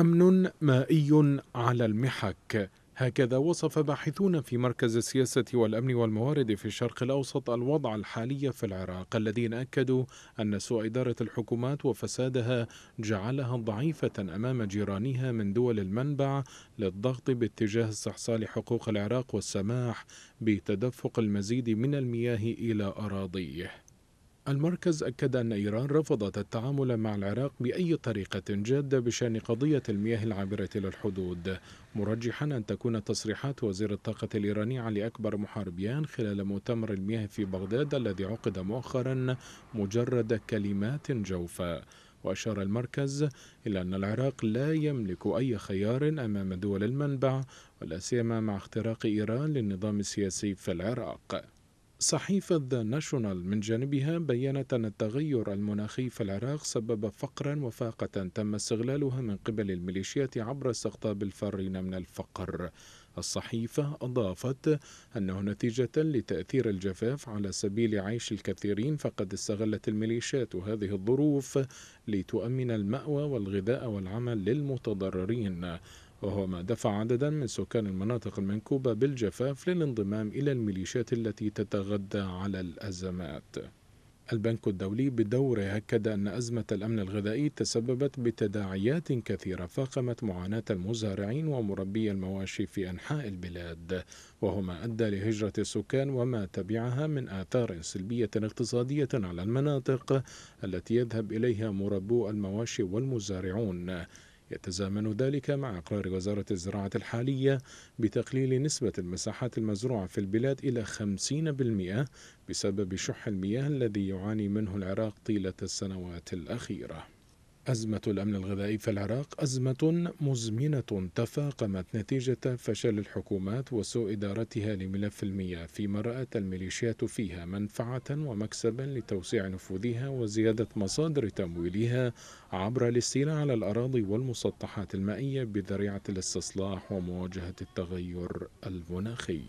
أمن مائي على المحك هكذا وصف باحثون في مركز السياسة والأمن والموارد في الشرق الأوسط الوضع الحالي في العراق الذين أكدوا أن سوء إدارة الحكومات وفسادها جعلها ضعيفة أمام جيرانها من دول المنبع للضغط باتجاه استحصال حقوق العراق والسماح بتدفق المزيد من المياه إلى أراضيه المركز أكد أن إيران رفضت التعامل مع العراق بأي طريقة جادة بشأن قضية المياه العابرة للحدود مرجحا أن تكون تصريحات وزير الطاقة الإيراني علي أكبر محاربيان خلال مؤتمر المياه في بغداد الذي عقد مؤخرا مجرد كلمات جوفة وأشار المركز إلى أن العراق لا يملك أي خيار أمام دول المنبع ولا سيما مع اختراق إيران للنظام السياسي في العراق صحيفة ذا ناشونال من جانبها بيّنت أن التغير المناخي في العراق سبب فقرا وفاقة تم استغلالها من قبل الميليشيات عبر استقطاب الفارين من الفقر الصحيفة أضافت أنه نتيجة لتأثير الجفاف على سبيل عيش الكثيرين فقد استغلت الميليشيات هذه الظروف لتؤمن المأوى والغذاء والعمل للمتضررين وهو ما دفع عددا من سكان المناطق المنكوبة بالجفاف للانضمام إلى الميليشيات التي تتغذى على الأزمات البنك الدولي بدوره أكد أن أزمة الأمن الغذائي تسببت بتداعيات كثيرة فاقمت معاناة المزارعين ومربي المواشي في أنحاء البلاد وهما أدى لهجرة السكان وما تبعها من آثار سلبية اقتصادية على المناطق التي يذهب إليها مربو المواشي والمزارعون يتزامن ذلك مع إقرار وزارة الزراعة الحالية بتقليل نسبة المساحات المزروعة في البلاد إلى 50% بسبب شح المياه الذي يعاني منه العراق طيلة السنوات الأخيرة أزمة الأمن الغذائي في العراق أزمة مزمنة تفاقمت نتيجة فشل الحكومات وسوء إدارتها لملف المياه فيما رأت الميليشيات فيها منفعة ومكسبا لتوسيع نفوذها وزيادة مصادر تمويلها عبر الاستيلاء على الأراضي والمسطحات المائية بذريعة الاستصلاح ومواجهة التغير المناخي